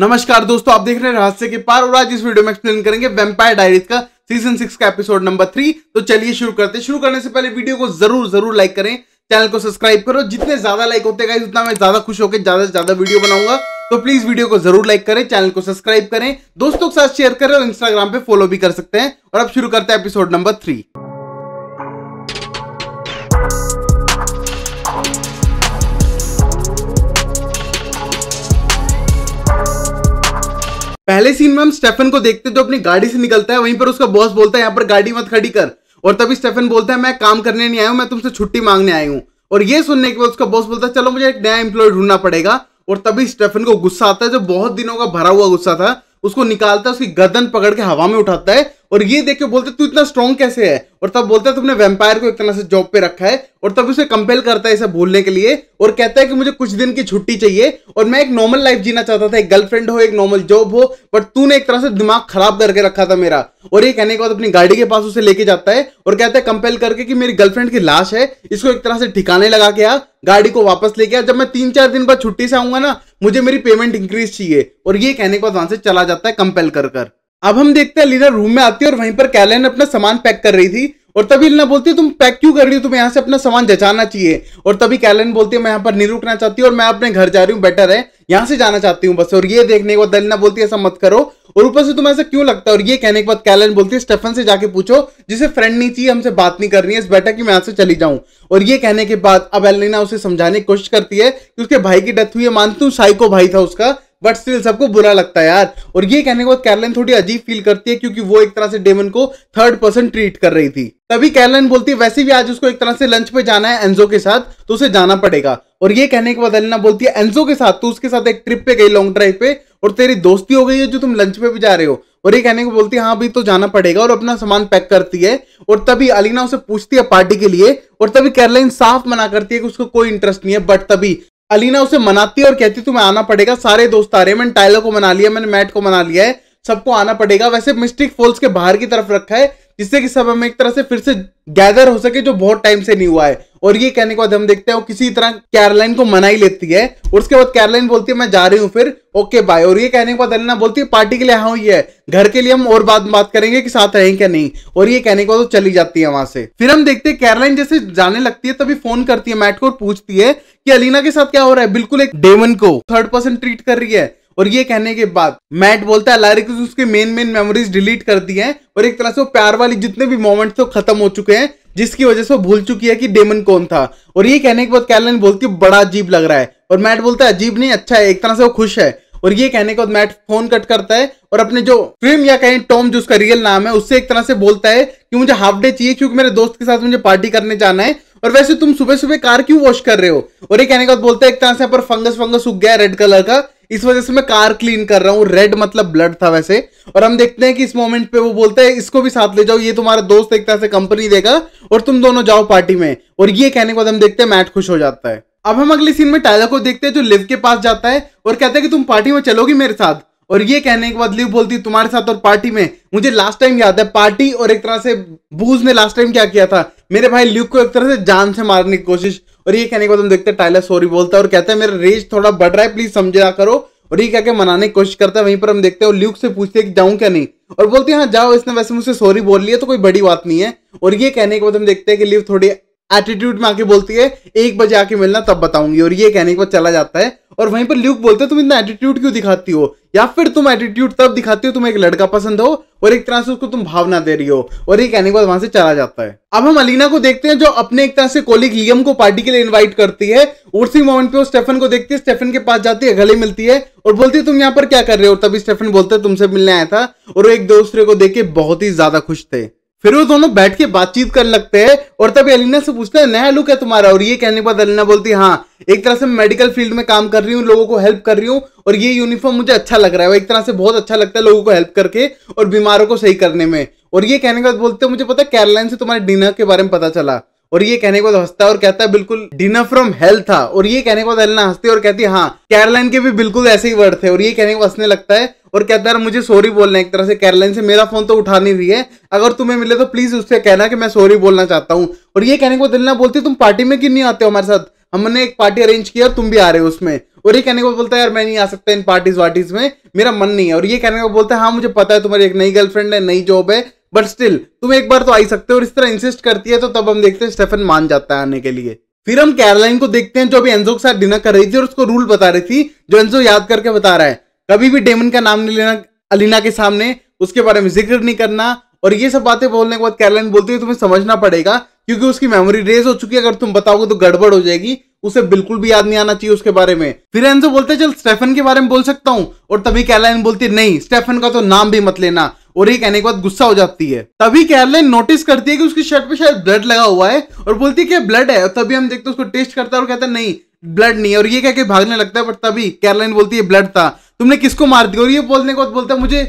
नमस्कार दोस्तों आप देख रहे हैं रहस्य के पार और आज इस वीडियो में एक्सप्लेन करेंगे वेम्पायर डायरीज का सीजन सिक्स का एपिसोड नंबर थ्री तो चलिए शुरू करते हैं शुरू करने से पहले वीडियो को जरूर जरूर लाइक करें चैनल को सब्सक्राइब करो जितने ज्यादा लाइक होते हैं उतना मैं ज्यादा खुश होकर ज्यादा से ज्यादा वीडियो बनाऊंगा तो प्लीज वीडियो को जरूर लाइक करें चैनल को सब्सक्राइब करें दोस्तों के साथ शेयर करें और इंस्टाग्राम पे फॉलो भी कर सकते हैं और अब शुरू करते हैं एपिसोड नंबर थ्री पहले सीन में हम स्टेफन को देखते जो अपनी गाड़ी से निकलता है वहीं पर उसका बॉस बोलता है यहाँ पर गाड़ी मत खड़ी कर और तभी स्टेफन बोलता है मैं काम करने नहीं आया हूँ मैं तुमसे छुट्टी मांगने आई हूँ और ये सुनने के बाद उसका बॉस बोलता है चलो मुझे एक नया एम्प्लॉय ढूंढना पड़ेगा और तभी स्टेफन को गुस्सा आता है जो बहुत दिनों का भरा हुआ गुस्सा था उसको निकालता है उसकी गर्दन पकड़ के हवा में उठाता है और ये देख के बोलते तू इतना स्ट्रॉन्ग कैसे है और तब बोलता है तुमने वेम्पायर को एक तरह से जॉब पे रखा है और तब उसे कंपेल करता है इसे बोलने के लिए और कहता है कि मुझे कुछ दिन की छुट्टी चाहिए और मैं एक नॉर्मल लाइफ जीना चाहता था एक गर्लफ्रेंड हो एक नॉर्मल जॉब हो बट तूने एक तरह से दिमाग खराब करके रखा था मेरा और ये कहने के बाद अपनी गाड़ी के पास उसे लेके जाता है और कहता है कंपेल करके कि मेरी गर्लफ्रेंड की लाश है इसको एक तरह से ठिकाने लगा के आ गाड़ी को वापस लेके आ जब मैं तीन चार दिन बाद छुट्टी से आऊंगा ना मुझे मेरी पेमेंट इंक्रीज चाहिए और ये कहने के बाद वहां से चला जाता है कंपेल कर कर अब हम देखते हैं लीना रूम में आती है और वहीं पर कैलन अपना सामान पैक कर रही थी और तभी लीना बोलती है तुम पैक क्यों कर रही हो तुम्हें यहाँ से अपना सामान जचाना चाहिए और तभी कैलन बोलती है मैं यहाँ पर नहीं रुकना चाहती हूँ और मैं अपने घर जा रही हूँ बेटर है यहाँ से जाना चाहती हूँ बस और ये देखने के बाद लीना बोलती है ऐसा मत करो और ऊपर से तुम्हें ऐसा क्यों लगता है और ये कहने के बाद कैलन बोलती है स्टेफन से जाके पूछो जिसे फ्रेंड नहीं चाहिए हमसे बात नहीं करनी है इस बेटा की मैं यहाँ से चली जाऊँ और ये कहने के बाद अब एलिना उसे समझाने की कोशिश करती है कि उसके भाई की डेथ हुई है मानती हूँ साइको भाई था उसका बट स्टिल सबको बुरा लगता है यार और ये कहने के बाद कैरलाइन थोड़ी अजीब फील करती है क्योंकि वो एक तरह से डेमन को थर्ड पर्सन ट्रीट कर रही थी तभी कैरलाइन बोलती है वैसे भी आज उसको एक तरह से लंच पे जाना है एनजो के साथ तो उसे जाना पड़ेगा और ये कहने के बाद एलिना बोलती है एनजो के साथ तो उसके साथ एक ट्रिप पे गई लॉन्ग ड्राइव पे और तेरी दोस्ती हो गई है जो तुम लंच पे भी जा रहे हो और ये कहने को बोलती है हाँ भाई तो जाना पड़ेगा और अपना सामान पैक करती है और तभी अलीना उसे पूछती है पार्टी के लिए और तभी कैरलाइन साफ मना करती है कि उसको कोई इंटरेस्ट नहीं है बट तभी अलीना उसे मनाती है और कहती तुम्हें आना पड़ेगा सारे दोस्त आ रहे हैं मैंने टाइलर को मना लिया मैंने मैट को मना लिया है सबको आना पड़ेगा वैसे मिस्टिक फॉल्स के बाहर की तरफ रखा है जिससे कि सब हम एक तरह से फिर से गैदर हो सके जो बहुत टाइम से नहीं हुआ है और ये कहने के बाद हम देखते हैं वो किसी तरह कैरलाइन को मना ही लेती है और उसके बाद कैरलाइन बोलती है मैं जा रही हूँ फिर ओके बाय और ये कहने के बाद अलिना बोलती है पार्टी के लिए हाँ ये है घर के लिए हम और बात बात करेंगे कि साथ रहें क्या नहीं और ये कहने के बाद वो चली जाती है वहां से फिर हम देखते हैं कैरलाइन जैसे जाने लगती है तभी फोन करती है मैट को और पूछती है कि अलीना के साथ क्या हो रहा है बिल्कुल एक डेमन को थर्ड पर्सन ट्रीट कर रही है और ये कहने के बाद मैट बोलता है लारिक उसके मेन मेन मेमोरीज डिलीट कर दी हैं और एक तरह से वो प्यार वाली जितने भी मोमेंट्स थे खत्म हो चुके हैं जिसकी वजह से वो भूल चुकी है कि डेमन कौन था और ये कहने के बाद कैलन बोलती है बड़ा अजीब लग रहा है और मैट बोलता है अजीब नहीं अच्छा है एक तरह से वो खुश है और ये कहने के बाद मैट फोन कट करता है और अपने जो फिल्म या कहें टॉम जो उसका रियल नाम है उससे एक तरह से बोलता है कि मुझे हाफ डे चाहिए क्योंकि मेरे दोस्त के साथ मुझे पार्टी करने जाना है और वैसे तुम सुबह सुबह कार क्यों वॉश कर रहे हो और ये कहने के बाद बोलता है एक तरह से पर फंगस फंगस उग गया रेड कलर का इस वजह से मैं कार क्लीन कर रहा हूँ रेड मतलब ब्लड था वैसे और हम देखते हैं कि इस मोमेंट पे वो बोलता है इसको भी साथ ले जाओ ये तुम्हारा दोस्त एक तरह से कंपनी देगा और तुम दोनों जाओ पार्टी में और ये कहने के बाद हम देखते हैं मैट खुश हो जाता है अब हम अगले सीन में टायलर को देखते हैं जो लिव के पास जाता है और कहता है कि तुम पार्टी में चलोगी मेरे साथ और ये कहने के बाद लिव बोलती है तुम्हारे साथ और पार्टी में मुझे लास्ट टाइम याद है पार्टी और एक तरह से बूज ने लास्ट टाइम क्या किया था मेरे भाई लिव को एक तरह से जान से मारने की कोशिश और ये कहने के बाद हम देखते हैं टाइलर सॉरी बोलता है और कहता है मेरा रेज थोड़ा बढ़ रहा है प्लीज समझा करो और ये क्या के मनाने की कोशिश करता है वहीं पर हम देखते हैं और ल्यूक से पूछते हैं कि जाऊं क्या नहीं और बोलते हैं हाँ जाओ इसने वैसे मुझसे सॉरी बोल लिया तो कोई बड़ी बात नहीं है और ये कहने के बाद हम देखते हैं कि ल्यूक थोड़ी एटीट्यूड में आके बोलती है एक बजे आके मिलना तब बताऊंगी और ये कहने के बाद चला जाता है और वहीं पर ल्यूक बोलते हैं तुम इतना एटीट्यूड क्यों दिखाती हो या फिर तुम एटीट्यूड तब दिखाती हो तुम एक लड़का पसंद हो और एक तरह से उसको तुम भावना दे रही हो और एक कहने के बाद वहां से चला जाता है अब हम अलीना को देखते हैं जो अपने एक तरह से कोलिग लियम को पार्टी के लिए इनवाइट करती है उसी मोमेंट पे वो स्टेफन को देखती है स्टेफन के पास जाती है गले मिलती है और बोलती है तुम यहाँ पर क्या कर रहे हो तभी स्टेफन बोलते तुमसे मिलने आया था और वो एक दूसरे को देख के बहुत ही ज्यादा खुश थे फिर वो दोनों बैठ के बातचीत करने लगते हैं और तभी अलीना से पूछता है नया लुक है तुम्हारा और ये कहने के बाद अलीना बोलती है हाँ एक तरह से मैं मेडिकल फील्ड में काम कर रही हूँ लोगों को हेल्प कर रही हूँ और ये यूनिफॉर्म मुझे अच्छा लग रहा है एक तरह से बहुत अच्छा लगता है लोगों को हेल्प करके और बीमारों को सही करने में और ये कहने के बाद बोलते हैं मुझे पता है कैरलाइन से तुम्हारे डिनर के बारे में पता चला और ये कहने के बाद हंसता है और कहता है बिल्कुल डिनर फ्रॉम हेल्थ था और ये कहने के बाद अलना हंसती है और कहती है हाँ कैरलाइन के भी बिल्कुल ऐसे ही वर्ड थे और ये कहने के बाद हंसने लगता है और कहता है मुझे सॉरी बोलना एक तरह से कैरलाइन से मेरा फोन तो उठा नहीं रही है अगर तुम्हें मिले तो प्लीज उससे कहना कि मैं सॉरी बोलना चाहता हूँ और ये कहने को दिल ना बोलती तुम पार्टी में क्यों नहीं आते हो हमारे साथ हमने एक पार्टी अरेंज किया तुम भी आ रहे हो उसमें और ये कहने को बोलता है यार मैं नहीं आ सकता इन पार्टीज वार्टीज में मेरा मन नहीं है और ये कहने को बोलता है हाँ मुझे पता है तुम्हारी एक नई गर्लफ्रेंड है नई जॉब है बट स्टिल तुम एक बार तो आई सकते हो और इस तरह इंसिस्ट करती है तो तब हम देखते हैं स्टेफन मान जाता है आने के लिए फिर हम कैरलाइन को देखते हैं जो अभी एंजो के साथ डिनर कर रही थी और उसको रूल बता रही थी जो एंजो याद करके बता रहा है कभी भी डेमन का नाम नहीं लेना अलीना के सामने उसके बारे में जिक्र नहीं करना और ये सब बातें बोलने के बाद कैरलाइन बोलती है तुम्हें समझना पड़ेगा क्योंकि उसकी मेमोरी रेज हो चुकी है अगर तुम बताओगे तो गड़बड़ हो जाएगी उसे बिल्कुल भी याद नहीं आना चाहिए उसके बारे में फिर एंजो बोलते हैं चल स्टेफन के बारे में बोल सकता हूँ और तभी कैरलाइन बोलती है नहीं स्टेफन का तो नाम भी मत लेना और ये कहने के बाद गुस्सा हो जाती है तभी कैरलाइन नोटिस करती है कि उसकी शर्ट पे शायद ब्लड लगा हुआ है और बोलती है कि ब्लड है तभी हम देखते हैं उसको टेस्ट करता है और कहता है नहीं ब्लड नहीं और ये कह के भागने लगता है पर तभी कैरलाइन बोलती है ब्लड था तुमने किसको मार दिया और ये बोलने के बाद बोलता है मुझे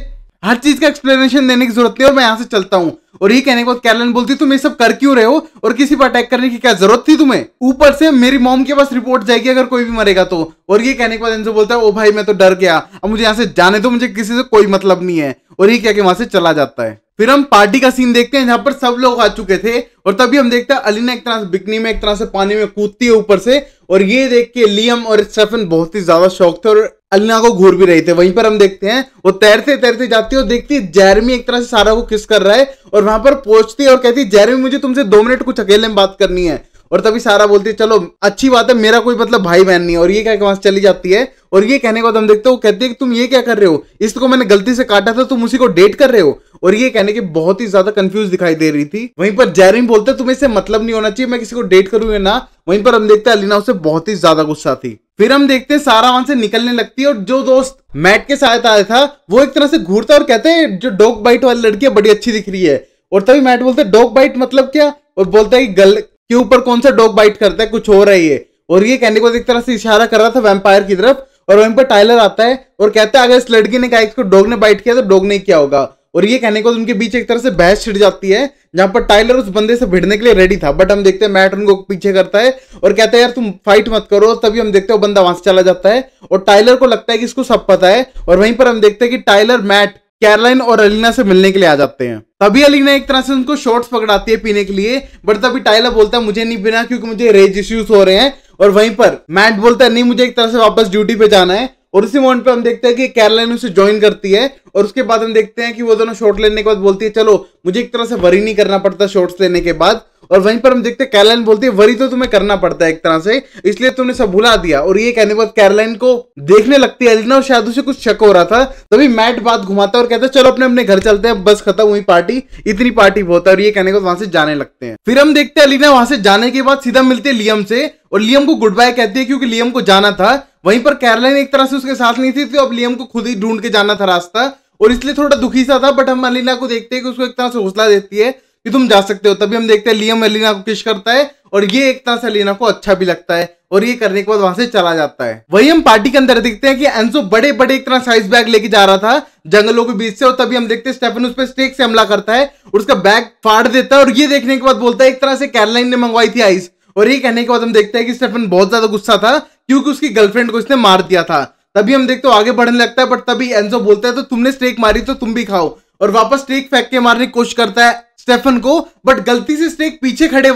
हर चीज का एक्सप्लेनेशन देने की जरूरत नहीं और मैं यहाँ से चलता हूँ और ये कहने के बाद कैरलन बोलती तुम ये सब कर क्यों रहे हो और किसी पर अटैक करने की क्या जरूरत थी तुम्हें ऊपर से मेरी मॉम के पास रिपोर्ट जाएगी अगर कोई भी मरेगा तो और ये कहने के बाद एंजो बोलता है ओ भाई मैं तो डर गया अब मुझे यहाँ से जाने दो मुझे किसी से कोई मतलब नहीं है और ये क्या के वहां से चला जाता है फिर हम पार्टी का सीन देखते हैं जहां पर सब लोग आ चुके थे और तभी हम देखते हैं अलीना एक तरह से बिकनी में एक तरह से पानी में कूदती है ऊपर से और ये देख के लियम और स्टेफन बहुत ही ज्यादा शौक थे और अलना को घूर भी रहे थे वहीं पर हम देखते हैं वो तैरते तैरते जाती है और देखती है जैरमी एक तरह से सारा को किस कर रहा है और वहां पर पहुंचती है और कहती है जैरमी मुझे तुमसे दो मिनट कुछ अकेले में बात करनी है और तभी सारा बोलती है चलो अच्छी बात है मेरा कोई मतलब भाई बहन नहीं है और ये क्या वहां चली जाती है और ये कहने के बाद हम देखते हो कहती है कि तुम ये क्या कर रहे हो इसको मैंने गलती से काटा था तुम उसी को डेट कर रहे हो और ये कहने के बहुत ही ज्यादा कंफ्यूज दिखाई दे रही थी वहीं पर जैरमी बोलते तुम्हें इससे मतलब नहीं होना चाहिए मैं किसी को डेट करूँ या ना वहीं पर हम देखते हैं अलीना उसे बहुत ही ज्यादा गुस्सा थी फिर हम देखते हैं सारा वहां से निकलने लगती है और जो दोस्त मैट के साथ आया था वो एक तरह से घूरता और कहते हैं जो डॉग बाइट वाली लड़की है बड़ी अच्छी दिख रही है और तभी मैट बोलते हैं डॉग बाइट मतलब क्या और बोलता है कि गल के ऊपर कौन सा डॉग बाइट करता है कुछ हो रहा है और ये कहने को एक तरह से इशारा कर रहा था वेम्पायर की तरफ और वहीं पर टाइलर आता है और कहता है अगर इस लड़की ने कहा इसको डॉग ने बाइट किया तो डॉग ने किया होगा और ये कहने को उनके बीच एक तरह से बहस छिड़ जाती है जहां पर टाइलर उस बंदे से भिड़ने के लिए रेडी था बट हम देखते हैं मैट उनको पीछे करता है और कहता है यार तुम फाइट मत करो तभी हम देखते हैं बंदा वहां से चला जाता है और टाइलर को लगता है कि इसको सब पता है और वहीं पर हम देखते हैं कि टाइलर मैट कैरलाइन और अलीना से मिलने के लिए आ जाते हैं तभी अलीना एक तरह से उनको शॉर्ट्स पकड़ाती है पीने के लिए बट तभी टाइलर बोलता है मुझे नहीं पीना क्योंकि मुझे रेज इश्यूज हो रहे हैं और वहीं पर मैट बोलता है नहीं मुझे एक तरह से वापस ड्यूटी पे जाना है और उसी मोमेंट पे हम देखते हैं कि कैरलाइन उसे ज्वाइन करती है और उसके बाद हम देखते हैं कि वो दोनों शॉट लेने के बाद बोलती है चलो मुझे एक तरह से वरी नहीं करना पड़ता शॉट्स लेने के बाद और वहीं पर हम देखते हैं कैरलाइन बोलती है वरी तो तुम्हें करना पड़ता है एक तरह से इसलिए तुमने सब भुला दिया और ये कहने के बाद कैरलाइन को देखने लगती है एलिना और शायद उसे कुछ शक हो रहा था तभी मैट बात घुमाता और कहता है चलो अपने अपने घर चलते हैं बस खत्म हुई पार्टी इतनी पार्टी बहुत है और ये कहने के बाद वहां से जाने लगते हैं फिर हम देखते हैं अलीना वहां से जाने के बाद सीधा मिलते हैं लियम से और लियम को गुड बाय कहती है क्योंकि लियम को जाना था वहीं पर कैरलाइन एक तरह से उसके साथ नहीं थी तो अब लियम को खुद ही ढूंढ के जाना था रास्ता और इसलिए थोड़ा दुखी सा था बट हम अलीना को देखते हैं कि उसको एक तरह से हौसला देती है कि तुम जा सकते हो तभी हम देखते हैं लियम अलीना को किश करता है और ये एक तरह से अलीना को अच्छा भी लगता है और ये करने के बाद वहां से चला जाता है वही हम पार्टी के अंदर देखते हैं कि एंसो बड़े बड़े एक तरह साइज बैग लेके जा रहा था जंगलों के बीच से और तभी हम देखते हैं स्टेफन उस पर स्टेक से हमला करता है और उसका बैग फाड़ देता है और ये देखने के बाद बोलता है एक तरह से कैरलाइन ने मंगवाई थी आइस और ये कहने के बाद हम देखते हैं कि स्टेफन बहुत ज्यादा गुस्सा था क्योंकि उसकी गर्लफ्रेंड को इसने मार दिया था तभी हम देखते हो आगे बढ़ने लगता है बट तभी एंजो बोलता है तो तुमने स्ट्रेक मारी तो तुम भी खाओ और वापस स्ट्रेक फेंक के मारने की कोशिश करता है स्टेफन को बट गलती से स्ट्रेक पीछे खड़े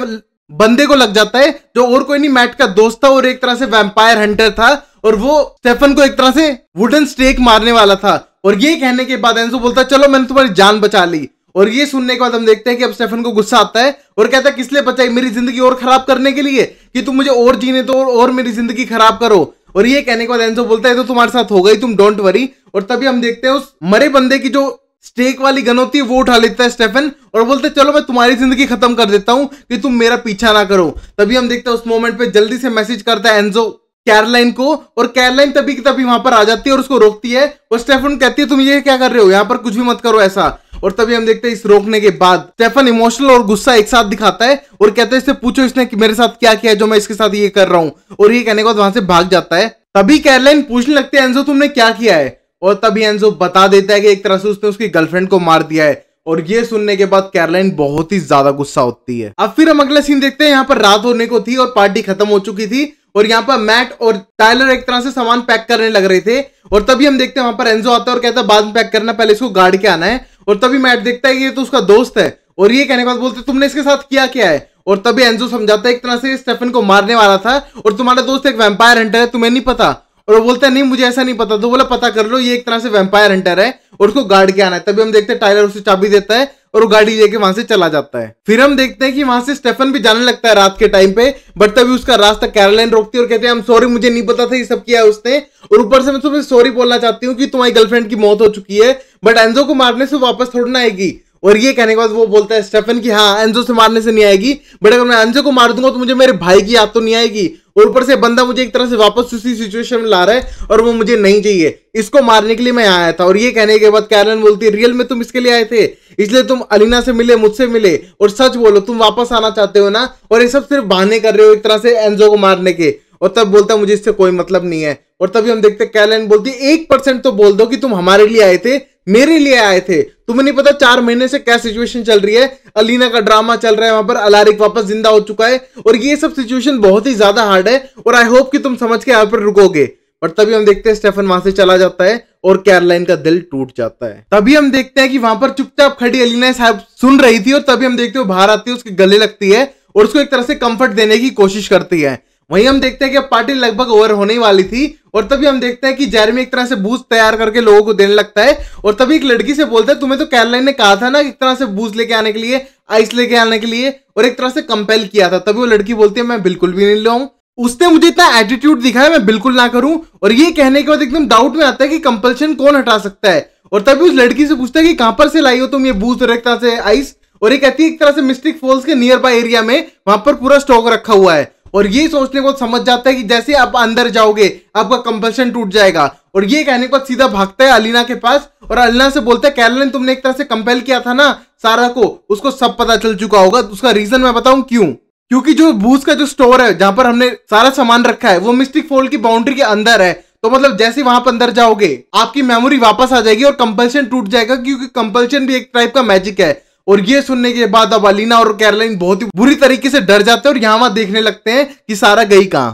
बंदे को लग जाता है जो और कोई नहीं मैट का दोस्त था और एक तरह से वैम्पायर हंटर था और वो स्टेफन को एक तरह से वुडन स्टेक मारने वाला था और ये कहने के बाद एंजो बोलता है चलो मैंने तुम्हारी जान बचा ली और ये सुनने के बाद हम देखते हैं कि अब स्टेफन को गुस्सा आता है और कहता है किस लिए बचाई मेरी जिंदगी और खराब करने के लिए कि तुम मुझे और जीने दो और, और मेरी जिंदगी खराब करो और ये कहने के बाद एनजो बोलता है तो तुम्हारे साथ हो गई तुम डोंट वरी और तभी हम देखते हैं उस मरे बंदे की जो स्टेक वाली गन होती है वो उठा लेता है स्टेफन और बोलते हैं चलो मैं तुम्हारी जिंदगी खत्म कर देता हूँ कि तुम मेरा पीछा ना करो तभी हम देखते हैं उस मोमेंट पे जल्दी से मैसेज करता है एंजो कैरलाइन को और कैरलाइन तभी की तभी वहां पर आ जाती है और उसको रोकती है और स्टेफन कहती है तुम ये क्या कर रहे हो यहाँ पर कुछ भी मत करो ऐसा और तभी हम देखते हैं इस रोकने के बाद स्टेफन इमोशनल और गुस्सा एक साथ दिखाता है और कहते हैं इससे पूछो इसने मेरे साथ क्या किया जो मैं इसके साथ ये कर रहा हूँ और ये कहने के बाद वहां से भाग जाता है तभी कैरलाइन पूछने लगते हैं एनजो तुमने क्या किया है और तभी एनजो बता देता है कि एक तरह से उसने उसकी गर्लफ्रेंड को मार दिया है और ये सुनने के बाद कैरलाइन बहुत ही ज्यादा गुस्सा होती है अब फिर हम अगला सीन देखते हैं यहाँ पर रात होने को थी और पार्टी खत्म हो चुकी थी और यहाँ पर मैट और टाइलर एक तरह से सामान पैक करने लग रहे थे और तभी हम देखते हैं वहां पर एंजो आता है और कहता है बाद में पैक करना पहले इसको गाड़ के आना है और तभी मैट देखता है ये तो उसका दोस्त है और ये कहने के बाद बोलते तुमने इसके साथ किया क्या है और तभी एंजो समझाता है एक तरह से स्टेफन को मारने वाला था और तुम्हारा दोस्त एक वैम्पायर हंटर है तुम्हें नहीं पता और वो बोलता है नहीं मुझे ऐसा नहीं पता तो बोला पता कर लो ये एक तरह से वैम्पायर हंटर है और उसको गार्ड के आना है तभी हम देखते हैं टाइलर उसे चाबी देता है और वो गाड़ी लेके वहां से चला जाता है फिर हम देखते हैं कि वहां से स्टेफन भी जाने लगता है रात के टाइम पे बट तभी उसका रास्ता कैरोलाइन रोकती है और कहते हैं हम सॉरी मुझे नहीं पता था ये सब किया उसने और ऊपर से मैं तुम्हें सॉरी बोलना चाहती हूँ कि तुम्हारी गर्लफ्रेंड की मौत हो चुकी है बट एंजो को मारने से वापस थोड़ी ना आएगी और ये कहने के बाद वो बोलता है स्टेफन की हाँ एंजो से मारने से नहीं आएगी बट अगर मैं एंजो को मार दूंगा तो मुझे मेरे भाई की याद तो नहीं आएगी और ऊपर से बंदा मुझे एक तरह से वापस उसी सिचुएशन में ला रहा है और वो मुझे नहीं चाहिए इसको मारने के लिए मैं आया था और ये कहने के बाद कैरन बोलती है रियल में तुम इसके लिए आए थे इसलिए तुम अलीना से मिले मुझसे मिले और सच बोलो तुम वापस आना चाहते हो ना और ये सब सिर्फ बहाने कर रहे हो एक तरह से एनजो को मारने के और तब बोलता मुझे इससे कोई मतलब नहीं है और तभी हम देखते कैलन बोलती एक परसेंट तो बोल दो कि तुम हमारे लिए आए थे मेरे लिए आए थे तुम्हें नहीं पता चार महीने से क्या सिचुएशन चल रही है अलीना का ड्रामा चल रहा है वहां पर अलारिक वापस जिंदा हो चुका है और ये सब सिचुएशन बहुत ही ज्यादा हार्ड है और आई होप कि तुम समझ के यहाँ पर रुकोगे और तभी हम देखते हैं स्टेफन वहां से चला जाता है और कैरलाइन का दिल टूट जाता है तभी हम देखते हैं कि वहां पर चुपचाप खड़ी अलीना साहब सुन रही थी और तभी हम देखते हो बाहर आती है उसके गले लगती है और उसको एक तरह से कंफर्ट देने की कोशिश करती है वहीं हम देखते हैं कि पार्टी लगभग ओवर होने वाली थी और तभी हम देखते हैं कि जेरमी एक तरह से बूज तैयार करके लोगों को देने लगता है और तभी एक लड़की से बोलता है तुम्हें तो कैरलाइन ने कहा था ना एक तरह से बूज लेके आने के लिए आइस लेके आने के लिए और एक तरह से कंपेल किया था तभी वो लड़की बोलती है मैं बिल्कुल भी नहीं लाऊ उसने मुझे इतना एटीट्यूड दिखाया मैं बिल्कुल ना करूं और ये कहने के बाद एकदम डाउट में आता है कि कंपल्शन कौन हटा सकता है और तभी उस लड़की से पूछता है कि कहां पर से लाई हो तुम ये बूज और एक तरह से आइस और ये कहती है एक तरह से मिस्टिक फॉल्स के नियर बाय एरिया में वहां पर पूरा स्टॉक रखा हुआ है और ये सोचने को समझ जाता है कि जैसे आप अंदर जाओगे आपका कंपल्शन टूट जाएगा और ये कहने के बाद सीधा भागता है अलीना के पास और अलीना से बोलता है कैरलिन तुमने एक तरह से कंपेल किया था ना सारा को उसको सब पता चल चुका होगा उसका रीजन मैं बताऊं क्यों क्योंकि जो बूज का जो स्टोर है जहां पर हमने सारा सामान रखा है वो मिस्टिक फोल्ड की बाउंड्री के अंदर है तो मतलब जैसे वहां पर अंदर जाओगे आपकी मेमोरी वापस आ जाएगी और कंपल्शन टूट जाएगा क्योंकि कंपल्शन भी एक टाइप का मैजिक है और ये सुनने के बाद अब अलीना और कैरलाइन बहुत ही बुरी तरीके से डर जाते हैं और यहां वहां देखने लगते हैं कि सारा गई कहां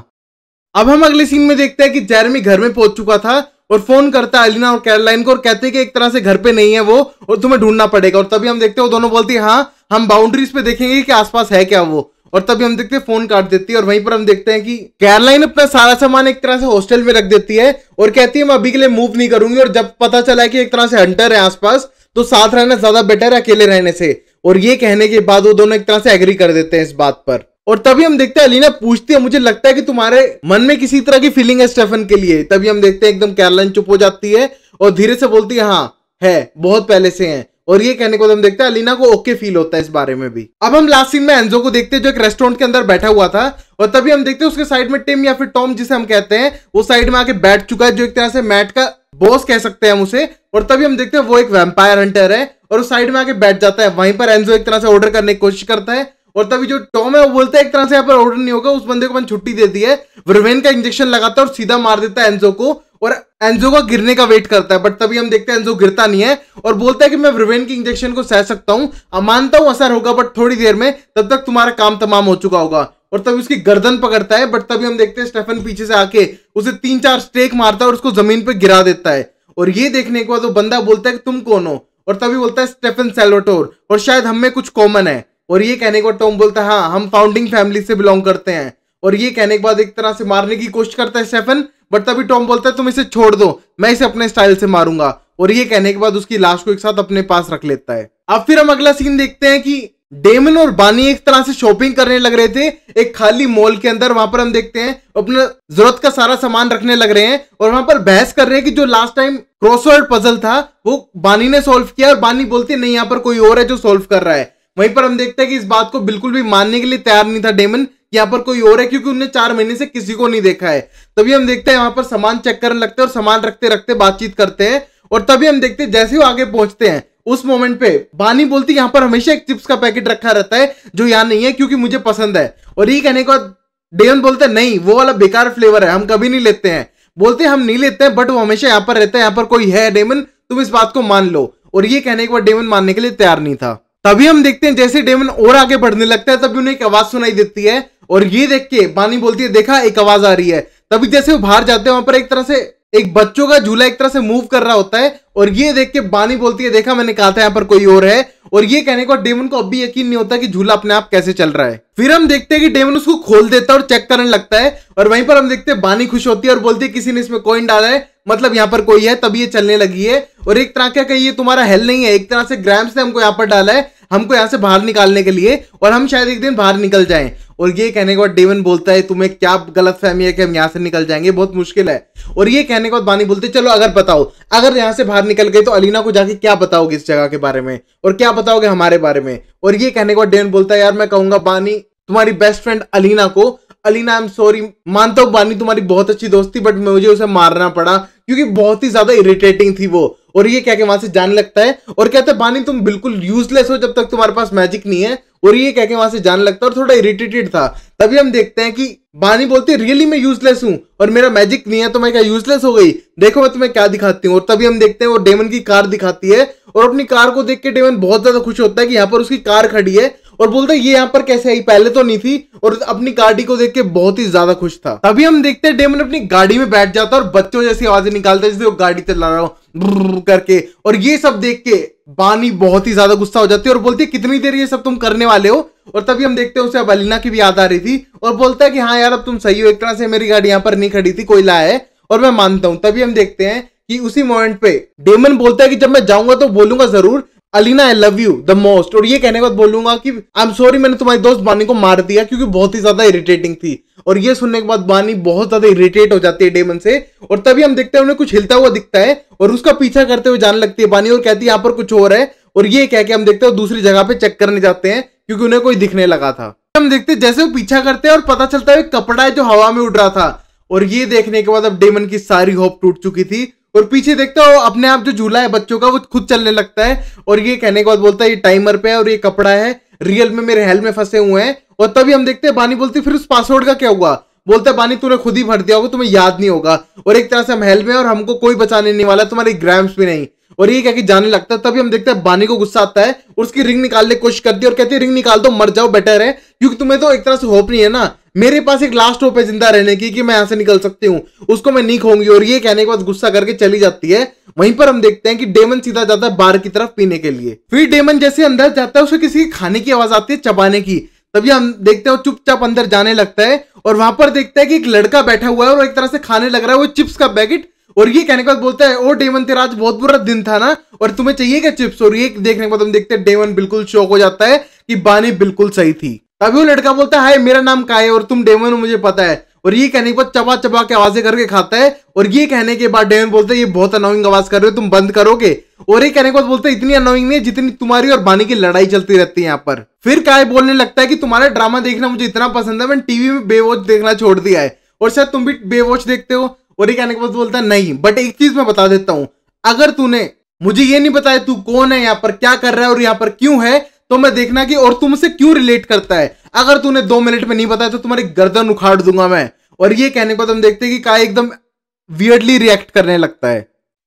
अब हम अगले सीन में देखते हैं कि जैरमी घर में पहुंच चुका था और फोन करता है अलीना और कैरलाइन को और कहते हैं कि एक तरह से घर पे नहीं है वो और तुम्हें ढूंढना पड़ेगा और तभी हम देखते हैं वो दोनों बोलती है हाँ हम बाउंड्रीज पे देखेंगे कि आसपास है क्या वो और तभी हम देखते हैं फोन काट देती है और वहीं पर हम देखते हैं कि कैरलाइन अपना सारा सामान एक तरह से हॉस्टल में रख देती है और कहती है मैं अभी के लिए मूव नहीं करूंगी और जब पता चला है कि एक तरह से हंटर है आसपास तो साथ रहना ज्यादा बेटर है अकेले रहने से और ये कहने के बाद वो दोनों एक तरह से एग्री कर देते हैं इस बात पर और तभी हम देखते हैं अलीना पूछती है मुझे लगता है कि तुम्हारे मन में किसी तरह की फीलिंग है स्टेफन के लिए तभी हम देखते हैं एकदम कैरलाइन चुप हो जाती है और धीरे से बोलती है हाँ है बहुत पहले से है और ये कहने को हम देखते हैं अलीना को ओके फील होता है इस बारे में भी अब हम लास्ट सीन में एंजो को देखते हैं जो एक रेस्टोरेंट के अंदर बैठा हुआ था और तभी हम देखते हैं उसके साइड में टिम या फिर टॉम जिसे हम कहते हैं वो साइड में आके बैठ चुका है जो एक तरह से मैट का बॉस कह सकते हैं हम उसे और तभी हम देखते हैं वो एक वैम्पायर हंटर है और उस साइड में आके बैठ जाता है वहीं पर एनजो एक तरह से ऑर्डर करने की कोशिश करता है और तभी जो टॉम है वो बोलता है एक तरह से यहाँ पर ऑर्डर नहीं होगा उस बंदे को अपन छुट्टी देती है वर्वेन का इंजेक्शन लगाता है और सीधा मार देता है एनजो को और एनजो का गिरने का वेट करता है बट तभी हम देखते हैं एनजो गिरता नहीं है और बोलता है कि मैं ब्रिवेन के इंजेक्शन को सह सकता हूं मानता हूं असर होगा बट थोड़ी देर में तब तक तुम्हारा काम तमाम हो चुका होगा और तभी उसकी गर्दन पकड़ता है बट तभी हम देखते हैं स्टेफन पीछे से आके उसे तीन चार स्टेक मारता है और उसको जमीन पर गिरा देता है और ये देखने के बाद वो बंदा बोलता है कि तुम कौन हो और तभी बोलता है स्टेफन सेलोटोर और शायद हम में कुछ कॉमन है और ये कहने के बाद टॉम बोलता है हाँ हम फाउंडिंग फैमिली से बिलोंग करते हैं और ये कहने के बाद एक तरह से मारने की कोशिश करता है स्टेफन बट तभी टॉम बोलता है तुम इसे छोड़ दो मैं इसे अपने स्टाइल से मारूंगा और ये कहने के बाद उसकी लाश को एक साथ अपने पास रख लेता है अब फिर हम अगला सीन देखते हैं कि डेमन और बानी एक तरह से शॉपिंग करने लग रहे थे एक खाली मॉल के अंदर वहां पर हम देखते हैं अपना जरूरत का सारा सामान रखने लग रहे हैं और वहां पर बहस कर रहे हैं कि जो लास्ट टाइम क्रॉसवर्ड पजल था वो बानी ने सॉल्व किया और बानी बोलती नहीं यहाँ पर कोई और है जो सॉल्व कर रहा है वहीं पर हम देखते हैं कि इस बात को बिल्कुल भी मानने के लिए तैयार नहीं था डेमन यहाँ पर कोई और है क्योंकि उन्हें चार महीने से किसी को नहीं देखा है तभी हम देखते हैं यहाँ पर सामान चेक करने लगते हैं और सामान रखते रखते बातचीत करते हैं और तभी हम देखते हैं जैसे वो आगे पहुंचते हैं उस मोमेंट पे बानी बोलती यहां पर हमेशा एक चिप्स का पैकेट रखा रहता है जो यहां नहीं है क्योंकि मुझे पसंद है और ये कहने के बाद डेवन बोलते हैं नहीं वो वाला बेकार फ्लेवर है हम कभी नहीं लेते हैं बोलते हैं हम नहीं लेते हैं बट वो हमेशा यहाँ पर रहता है यहाँ पर कोई है डेमन तुम इस बात को मान लो और ये कहने के बाद डेमन मानने के लिए तैयार नहीं था तभी हम देखते हैं जैसे डेमन और आगे बढ़ने लगता है तभी उन्हें एक आवाज सुनाई देती है और ये देख के बानी बोलती है देखा एक आवाज आ रही है तभी जैसे वो बाहर जाते हैं वहां पर एक तरह से एक बच्चों का झूला एक तरह से मूव कर रहा होता है और ये देख के बानी बोलती है देखा मैंने कहा था यहाँ पर कोई और है और ये कहने को डेमन को अब भी यकीन नहीं होता कि झूला अपने आप कैसे चल रहा है फिर हम देखते हैं कि डेमन उसको खोल देता है और चेक करने लगता है और वहीं पर हम देखते हैं बानी खुश होती है और बोलती है किसी ने इसमें कॉइन डाला है मतलब यहाँ पर कोई है तभी ये चलने लगी है और एक तरह क्या ये तुम्हारा हेल नहीं है एक तरह से ग्राम्स ने हमको यहाँ पर डाला है हमको यहाँ से बाहर निकालने के लिए और हम शायद एक दिन बाहर निकल जाएं और ये कहने के बाद डेवन बोलता है तुम्हें क्या गलत फहमी है कि हम यहाँ से निकल जाएंगे बहुत मुश्किल है और ये कहने के बाद बानी बोलते चलो अगर बताओ अगर यहाँ से बाहर निकल गए तो अलीना को जाके क्या बताओगे इस जगह के बारे में और क्या बताओगे हमारे बारे में और ये कहने के बाद डेवन बोलता है यार मैं कहूंगा बानी तुम्हारी बेस्ट फ्रेंड अलीना को अलीना आई एम सॉरी मानता हूँ बानी तुम्हारी बहुत अच्छी दोस्त थी बट मुझे उसे मारना पड़ा क्योंकि बहुत ही ज्यादा इरिटेटिंग थी वो और ये क्या के वहां से जाने लगता है और कहते हैं बानी तुम बिल्कुल यूजलेस हो जब तक तुम्हारे पास मैजिक नहीं है और ये कह के वहां से जाने लगता है और थोड़ा इरिटेटेड था तभी हम देखते हैं कि बानी बोलती है रियली मैं यूजलेस हूं और मेरा मैजिक नहीं है तो मैं क्या यूजलेस हो गई देखो मैं तुम्हें क्या दिखाती हूँ और तभी हम देखते हैं वो डेमन की कार दिखाती है और अपनी कार को देख के डेमन बहुत ज्यादा खुश होता है कि यहाँ पर उसकी कार खड़ी है और बोलता है ये यहाँ पर कैसे आई पहले तो नहीं थी और अपनी गाड़ी को देख के बहुत ही ज्यादा खुश था तभी हम देखते हैं डेमन अपनी गाड़ी में बैठ जाता है और बच्चों जैसी आवाजें निकालता है जैसे वो गाड़ी चला रहा हूँ करके और ये सब देख के बानी बहुत ही ज्यादा गुस्सा हो जाती है और बोलती है कितनी देर ये सब तुम करने वाले हो और तभी हम देखते हैं उसे अब अलीना की भी याद आ रही थी और बोलता है कि हाँ यार अब तुम सही हो एक तरह से मेरी गाड़ी यहाँ पर नहीं खड़ी थी कोई लाया है और मैं मानता हूं तभी हम देखते हैं कि उसी मोमेंट पे डेमन बोलता है कि जब मैं जाऊंगा तो बोलूंगा जरूर Elena I love you the most और ये कहने के बाद बोलूंगा कि आई एम सॉरी मैंने तुम्हारी दोस्त बानी को मार दिया क्योंकि बहुत ही ज्यादा इरिटेटिंग थी और ये सुनने के बाद बानी बहुत ज्यादा इरिटेट हो जाती है डेमन से और तभी हम देखते हैं उन्हें कुछ हिलता हुआ दिखता है और उसका पीछा करते हुए जान लगती है बानी और कहती है यहाँ पर कुछ और है और ये कह के हम देखते हैं दूसरी जगह पे चेक करने जाते हैं क्योंकि उन्हें कोई दिखने लगा था हम देखते जैसे वो पीछा करते हैं और पता चलता है कपड़ा है जो हवा में उड़ रहा था और ये देखने के बाद अब डेमन की सारी होप टूट चुकी थी और पीछे देखता हो अपने आप जो झूला है बच्चों का वो खुद चलने लगता है और ये कहने के बाद बोलता है ये टाइमर पे है और ये कपड़ा है रियल में मेरे हेल में फंसे हुए हैं और तभी हम देखते हैं बानी बोलती फिर उस पासवर्ड का क्या हुआ बोलता है बानी तूने खुद ही भर दिया होगा तुम्हें याद नहीं होगा और एक तरह से हम हेल में और हमको कोई बचाने नहीं वाला तुम्हारे ग्राम्स भी नहीं और ये क्या कि जाने लगता है तभी हम देखते हैं बानी को गुस्सा आता है और उसकी रिंग निकालने की कोशिश करती है और कहती है रिंग निकाल दो मर जाओ बेटर है क्योंकि तुम्हें तो एक तरह से होप नहीं है ना मेरे पास एक लास्ट होप है जिंदा रहने की कि मैं यहां से निकल सकती हूँ उसको मैं नहीं खोऊंगी और ये कहने के बाद गुस्सा करके चली जाती है वहीं पर हम देखते हैं कि डेमन सीधा जाता है बार की तरफ पीने के लिए फिर डेमन जैसे अंदर जाता है उसे किसी की खाने की आवाज आती है चबाने की तभी हम देखते हैं चुपचाप अंदर जाने लगता है और वहां पर देखता है कि एक लड़का बैठा हुआ है और एक तरह से खाने लग रहा है वो चिप्स का पैकेट और ये कहने के बाद बोलता है ओ डेमन तेरा आज बहुत बुरा दिन था ना और तुम्हें चाहिए क्या चिप्स और ये देखने के बाद हम देखते हैं डेमन बिल्कुल शौक हो जाता है कि बानी बिल्कुल सही थी तभी वो लड़का बोलता है मेरा नाम का है और तुम डेमन हो मुझे पता है और ये कहने के बाद चबा चबा के आवाजें करके खाता है और ये कहने के बाद डेमन बोलते है ये बहुत अनोइंग आवाज कर रहे हो तुम बंद करोगे और ये कहने के बाद बोलते इतनी अनोइंग नहीं जितनी तुम्हारी और बानी की लड़ाई चलती रहती है यहाँ पर फिर काय बोलने लगता है कि तुम्हारा ड्रामा देखना मुझे इतना पसंद है मैंने टीवी में बेवॉच देखना छोड़ दिया है और शायद तुम भी बेवॉच देखते हो और ये कहने के बाद बोलता है नहीं बट एक चीज मैं बता देता हूँ अगर तूने मुझे ये नहीं बताया तू कौन है यहाँ पर क्या कर रहा है और यहाँ पर क्यों है तो मैं देखना कि और तुमसे क्यों रिलेट करता है अगर तूने दो मिनट में नहीं बताया तो तुम्हारी गर्दन उखाड़ दूंगा मैं और ये कहने के बाद हम देखते हैं कि काय एकदम वियर्डली रिएक्ट करने लगता है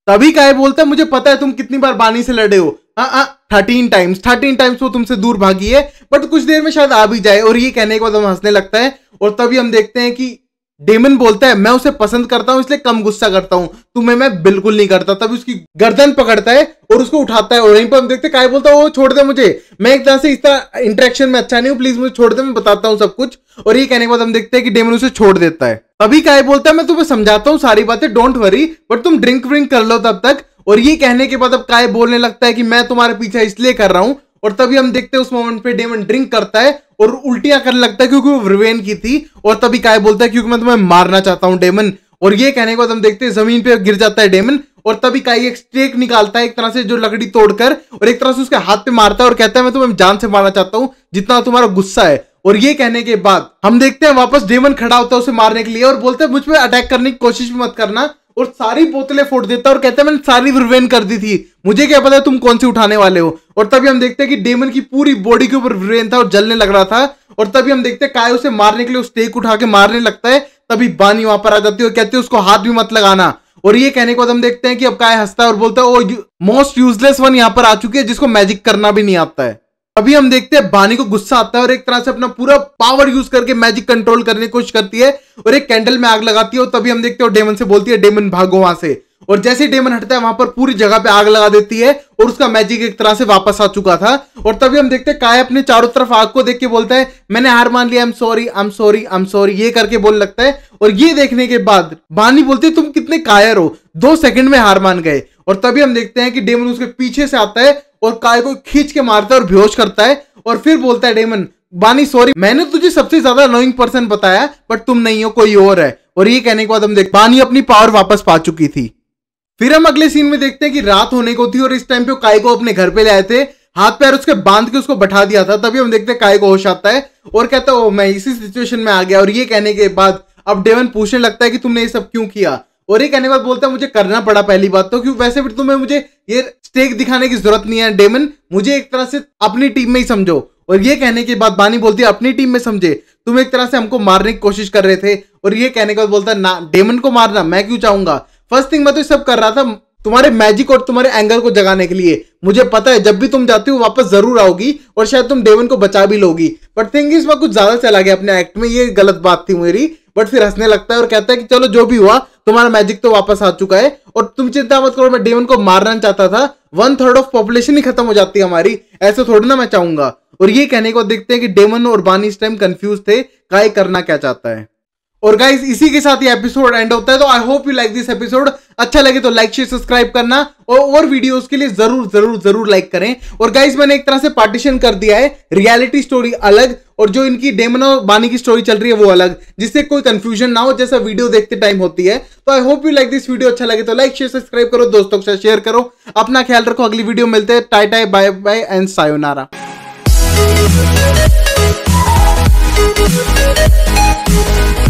तभी काय बोलता है मुझे पता है तुम कितनी बार बानी से लड़े हो थर्टीन टाइम्स थर्टीन टाइम्स वो तुमसे दूर भागी है बट कुछ देर में शायद आ भी जाए और ये कहने के बाद हम हंसने लगता है और तभी हम देखते हैं कि डेमन बोलता है मैं उसे पसंद करता हूं इसलिए कम गुस्सा करता हूं तुम्हें मैं बिल्कुल नहीं करता तभी उसकी गर्दन पकड़ता है और उसको उठाता है और वहीं पर हम देखते काय बोलता है वो छोड़ दे मुझे मैं एक तरह से इस तरह इंटरेक्शन में अच्छा नहीं हूं प्लीज मुझे छोड़ दे मैं बताता हूं सब कुछ और ये कहने के बाद हम देखते हैं कि डेमन उसे छोड़ देता है तभी काय बोलता है मैं तुम्हें समझाता हूँ सारी बातें डोंट वरी बट तुम ड्रिंक व्रिंक कर लो तब तक और ये कहने के बाद अब काय बोलने लगता है कि मैं तुम्हारे पीछे इसलिए कर रहा हूँ और तभी हम देखते हैं उस मोमेंट पे डेमन ड्रिंक करता है और उल्टिया करने लगता है क्योंकि वो रिवेन की थी और तभी काय बोलता है क्योंकि मैं तुम्हें मारना चाहता हूँ डेमन और ये कहने के बाद हम देखते हैं जमीन पे गिर जाता है डेमन और तभी काई एक स्टेक निकालता है एक तरह से जो लकड़ी तोड़कर और एक तरह से उसके हाथ पे मारता है और कहता है मैं तुम्हें जान से मारना चाहता हूँ जितना तुम्हारा गुस्सा है और ये कहने के बाद हम देखते हैं वापस डेमन खड़ा होता है उसे मारने के लिए और बोलते हैं मुझ पर अटैक करने की कोशिश भी मत करना और सारी बोतलें फोड़ देता और कहता है मैंने सारी रिवेन कर दी थी मुझे क्या पता है तुम कौन सी उठाने वाले हो और तभी हम देखते हैं कि डेमन की पूरी बॉडी के ऊपर रिवेन था और जलने लग रहा था और तभी हम देखते हैं काय उसे मारने के लिए उस टेक उठा के मारने लगता है तभी बानी वहां पर आ जाती है और कहती है उसको हाथ भी मत लगाना और ये कहने के बाद हम देखते हैं कि अब काय हंसता है और बोलता है मोस्ट यूजलेस वन यहाँ पर आ चुकी है जिसको मैजिक करना भी नहीं आता है तभी हम देखते हैं बानी को गुस्सा आता है और एक तरह से अपना पूरा पावर यूज करके मैजिक कंट्रोल करने की कोशिश करती है और एक कैंडल में आग लगाती है और तभी हम देखते हैं डेमन से बोलती है डेमन भागो वहां से और जैसे डेमन हटता है वहां पर पूरी जगह पे आग लगा देती है और उसका मैजिक एक तरह से वापस आ चुका था और तभी हम देखते हैं काय अपने चारों तरफ आग को देख के बोलता है मैंने हार मान लिया I am sorry I am sorry I am sorry ये करके बोल लगता है और ये देखने के बाद बानी बोलती है तुम कितने कायर हो दो सेकंड में हार मान गए और तभी हम देखते हैं कि डेमन उसके पीछे से आता है और काय को खींच के मारता है और बेहोश करता है और फिर बोलता है डेमन बानी सॉरी मैंने तुझे सबसे ज्यादा अनोइंग पर्सन बताया बट तुम नहीं हो कोई और है और ये कहने के बाद हम देख बानी अपनी पावर वापस पा चुकी थी फिर हम अगले सीन में देखते हैं कि रात होने को थी और इस टाइम पे काय को अपने घर पे लाए थे हाथ पैर उसके बांध के उसको बैठा दिया था तभी हम देखते हैं काय को होश आता है और कहता है मैं इसी सिचुएशन में आ गया और ये कहने के बाद अब डेवन पूछने लगता है कि तुमने ये सब क्यों किया और ये कहने के बाद बोलता है मुझे करना पड़ा पहली बात तो क्यों वैसे भी तुम्हें मुझे ये स्टेक दिखाने की जरूरत नहीं है डेमन मुझे एक तरह से अपनी टीम में ही समझो और ये कहने के बाद बानी बोलती है अपनी टीम में समझे तुम एक तरह से हमको मारने की कोशिश कर रहे थे और ये कहने के बाद बोलता है ना डेमन को मारना मैं क्यों चाहूंगा फर्स्ट थिंग मैं तो सब कर रहा था तुम्हारे मैजिक और तुम्हारे एंगर को जगाने के लिए मुझे पता है जब भी तुम जाती हो वापस जरूर आओगी और शायद तुम डेवन को बचा भी लोगी बट थिंग इस बार कुछ ज्यादा चला गया अपने एक्ट में ये गलत बात थी मेरी बट फिर हंसने लगता है और कहता है कि चलो जो भी हुआ तुम्हारा मैजिक तो वापस आ चुका है और तुम चिंता मत करो मैं डेमन को मारना चाहता था वन थर्ड ऑफ पॉपुलेशन ही खत्म हो जाती है हमारी ऐसे थोड़ी ना मैं चाहूंगा और ये कहने को देखते हैं कि डेमन और बानी इस टाइम कंफ्यूज थे काय करना क्या चाहता है और गाइज इसी के साथ ये एपिसोड एंड होता है तो I hope you like this episode अच्छा लगे तो लाइक शेयर सब्सक्राइब करना और और वीडियोस के लिए जरूर जरूर जरूर लाइक करें और गाइज मैंने एक तरह से पार्टीशन कर दिया है रियलिटी स्टोरी अलग और जो इनकी डेमन और बानी की स्टोरी चल रही है वो अलग जिससे कोई कंफ्यूजन ना हो जैसा वीडियो देखते टाइम होती है तो I hope you like this video अच्छा लगे तो लाइक शेयर सब्सक्राइब करो दोस्तों के साथ शेयर करो अपना ख्याल रखो अगली वीडियो मिलते हैं टाई टाई बाय बाय एंड सायोनारा We'll